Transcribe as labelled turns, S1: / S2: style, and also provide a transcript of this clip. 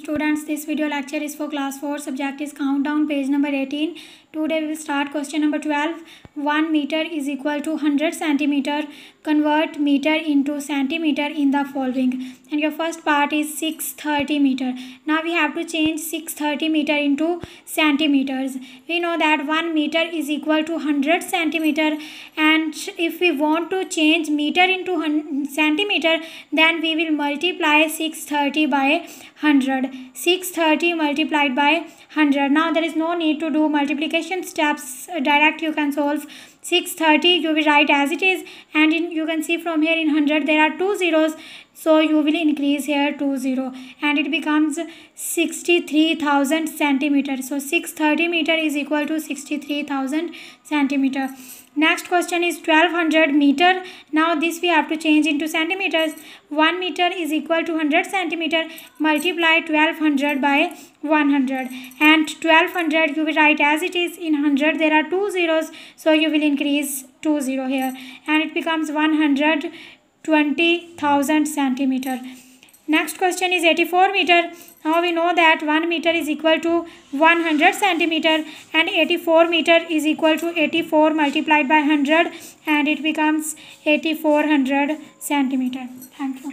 S1: Students, this video lecture is for class 4. Subject is countdown, page number 18. Today we will start question number 12. 1 meter is equal to 100 centimeter. Convert meter into centimeter in the following. And your first part is 630 meter. Now we have to change 630 meter into centimeters. We know that 1 meter is equal to 100 centimeter. And if we want to change meter into centimeter, then we will multiply 630 by 100 630 multiplied by 100 now there is no need to do multiplication steps uh, direct you can solve 630 you will write as it is and in, you can see from here in 100 there are two zeros so you will increase here to 0 and it becomes 63000 centimeters. so 630 meter is equal to 63000 centimeter next question is 1200 meter now this we have to change into centimeters 1 meter is equal to 100 centimeter multiply 1200 by 100 and 1200 you will write as it is in 100 there are two zeros so you will increase two zero here and it becomes 100 20,000 centimeter. Next question is 84 meter. Now we know that 1 meter is equal to 100 centimeter and 84 meter is equal to 84 multiplied by 100 and it becomes 8400 centimeter. Thank you.